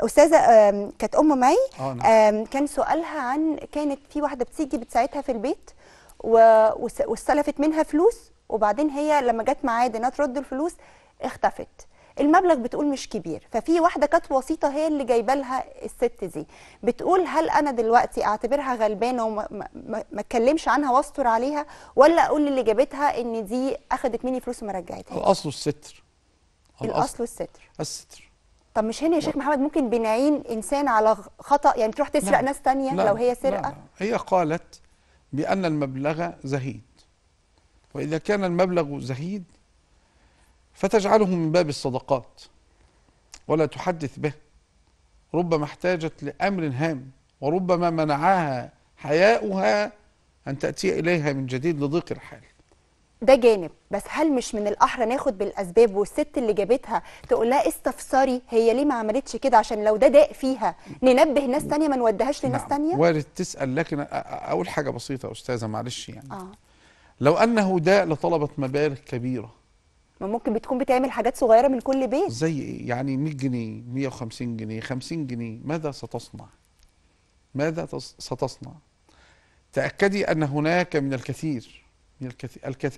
استاذه كانت ام مي آه، نعم. كان سؤالها عن كانت في واحده بتيجي بتساعدها في البيت واستلفت منها فلوس وبعدين هي لما جت ميعاد انها ترد الفلوس اختفت المبلغ بتقول مش كبير ففي واحده كانت وسيطه هي اللي جايبه لها الست دي بتقول هل انا دلوقتي اعتبرها غلبانه وما اتكلمش عنها واستر عليها ولا اقول اللي جابتها ان دي اخذت مني فلوس وما رجعتهاش الاصل الستر الأصل, الاصل الستر الستر طب مش هنا يا شيخ محمد ممكن بنعين انسان على خطا يعني تروح تسرق لا نعم. ناس ثانيه نعم. لو هي نعم. سرقه لا لا هي قالت بان المبلغ زهيد واذا كان المبلغ زهيد فتجعله من باب الصدقات ولا تحدث به ربما احتاجت لامر هام وربما منعها حياؤها ان تاتي اليها من جديد لضيق الحال ده جانب بس هل مش من الاحرى ناخد بالاسباب والست اللي جابتها تقول لها استفسري هي ليه ما عملتش كده عشان لو ده ضاق فيها ننبه ناس ثانيه ما نوديهاش لناس نعم. وارد تسال لكن اقول حاجه بسيطه استاذه معلش يعني آه. لو انه داء لطلبت مبالغ كبيره ما ممكن بتكون بتعمل حاجات صغيره من كل بيت زي ايه يعني 100 جنيه 150 جنيه 50 جنيه ماذا ستصنع ماذا ستصنع تاكدي ان هناك من الكثير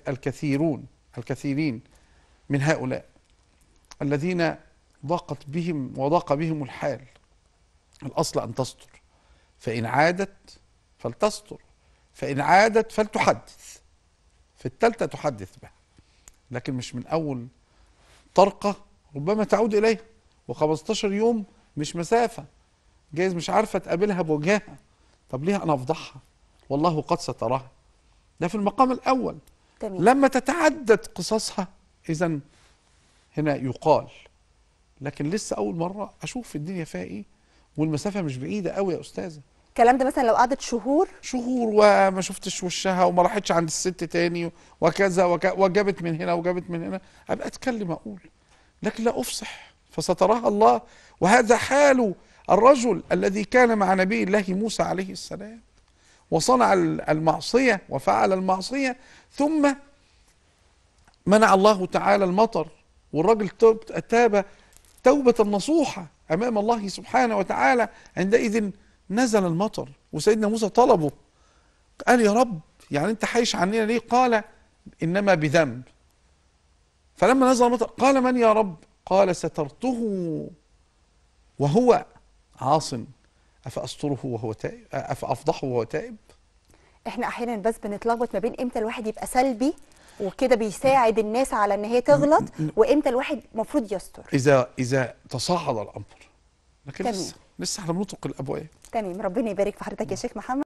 الكثيرون الكثيرين من هؤلاء الذين ضاقت بهم وضاق بهم الحال الأصل أن تستر فإن عادت فلتستر فإن عادت فلتحدث في التالتة تحدث بها لكن مش من أول طرقة ربما تعود إليها و15 يوم مش مسافة جايز مش عارفة تقابلها بوجهها طب ليه أنا أفضحها والله قد ستراها ده في المقام الأول تمام. لما تتعدد قصصها إذا هنا يقال لكن لسه أول مرة أشوف الدنيا فيها إيه والمسافة مش بعيدة قوي يا أستاذة الكلام ده مثلا لو قعدت شهور شهور وما شفتش وشها وما راحتش عند الست تاني وكذا وك... وجابت من هنا وجابت من هنا ابقى اتكلم اقول لكن لا افصح فستراها الله وهذا حال الرجل الذي كان مع نبي الله موسى عليه السلام وصنع المعصية وفعل المعصية ثم منع الله تعالى المطر والراجل تاب توبة نصوحة أمام الله سبحانه وتعالى عندئذ نزل المطر وسيدنا موسى طلبه قال يا رب يعني أنت حايش عننا ليه قال إنما بذنب فلما نزل المطر قال من يا رب قال سترته وهو عاصم افاستره وهو تائب افضحه وهو تائب احنا احيانا بس بنتلخبط ما بين امتى الواحد يبقى سلبي وكده بيساعد الناس على ان هي تغلط وامتى الواحد المفروض يستر اذا اذا تصاعد الامر لكن تمام. لسه لسه احنا بنطق الابواب تمام ربنا يبارك في حضرتك يا شيخ محمد